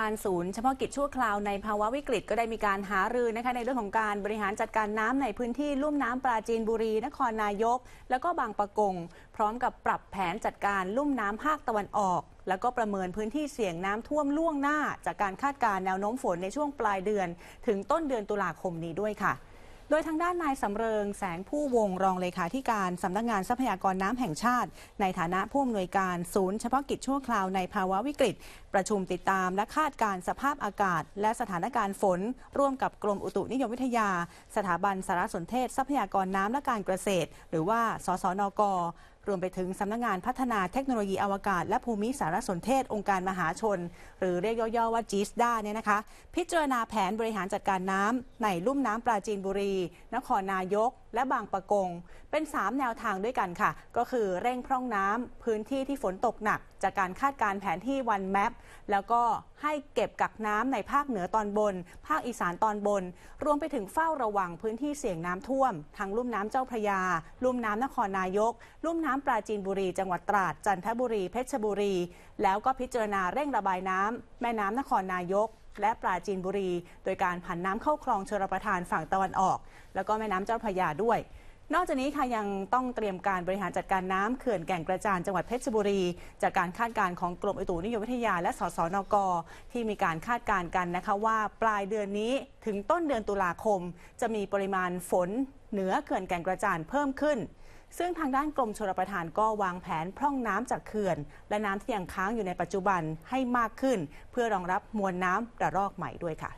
การศูนย์เฉพาะกิจชั่วคราวในภาวะวิกฤตก็ได้มีการหารือนะคะในเรื่องของการบริหารจัดการน้ำในพื้นที่ลุ่มน้ำปราจีนบุรี นครนายก แล้วก็บางปะกงพร้อมกับปรับแผนจัดการลุ่มน้ำภาคตะวันออก แล้วก็ประเมินพื้นที่เสี่ยงน้ำท่วมล่วงหน้า จากการคาดการณ์แนวโน้มฝนในช่วงปลายเดือน ถึงต้นเดือนตุลาคมนี้ด้วยค่ะดยทางด้านนายสำเริงแสงผู้วงรองเลขาธิการสำนักงงานทรัพยากรน้ำแห่งชาติ ในฐานะผู้อำนวยการศูนย์เฉพาะกิจชั่วคราวในภาวะวิกฤต ประชุมติดตามและคาดการสภาพอากาศและสถานการณ์ฝน ร่วมกับกรมอุตุนิยมวิทยา สถาบันสารสนเทศ ทรัพยากรน้ำและการเกษตร หรือว่าสสนกรวมไปถึงสำนักงงานพัฒนาเทคโนโลยีอวกาศและภูมิสารสนเทศองค์การมหาชน หรือเรียกย่อๆ ว่าจีสด้าเนี่ยนะคะพิจารณาแผนบริหารจัดการน้ำในลุ่มน้ำปราจีนบุรี นครนายกและบางปะกง เป็น 3 แนวทางด้วยกันค่ะ ก็คือเร่งพร่องน้ำพื้นที่ที่ฝนตกหนัก จากการคาดการแผนที่วันแมปแล้วก็ให้เก็บกักน้ำในภาคเหนือตอนบน ภาคอีสานตอนบน รวมไปถึงเฝ้าระวังพื้นที่เสี่ยงน้ำท่วม ทางลุ่มน้ำเจ้าพระยา ลุ่มน้ำนครนายก ลุ่มน้ำปราจีนบุรีจังหวัดตราดจันทบุรีเพชรบุรี แล้วก็พิจารณาเร่งระบายน้ำแม่น้ำนครนายกและปราจีนบุรีโดยการผันน้ำเข้าคลองชลประทานฝั่งตะวันออก แล้วก็แม่น้ำเจ้าพระยาด้วยนอกจากนี้ค่ะยังต้องเตรียมการบริหารจัดการน้ำเขื่อนแก่งกระจานจังหวัดเพชรบุรี จากการคาดการณ์ของกรมอุตุนิยมวิทยา และสสนกที่มีการคาดการณ์กันนะคะว่าปลายเดือนนี้ถึงต้นเดือนตุลาคมจะมีปริมาณฝนเหนือเขื่อนแก่งกระจานเพิ่มขึ้น ซึ่งทางด้านกรมชลประทานก็วางแผนพร่องน้ำจากเขื่อน และน้ำที่ยังค้างอยู่ในปัจจุบันให้มากขึ้น เพื่อรองรับมวลน้ำระลอกใหม่ด้วยค่ะ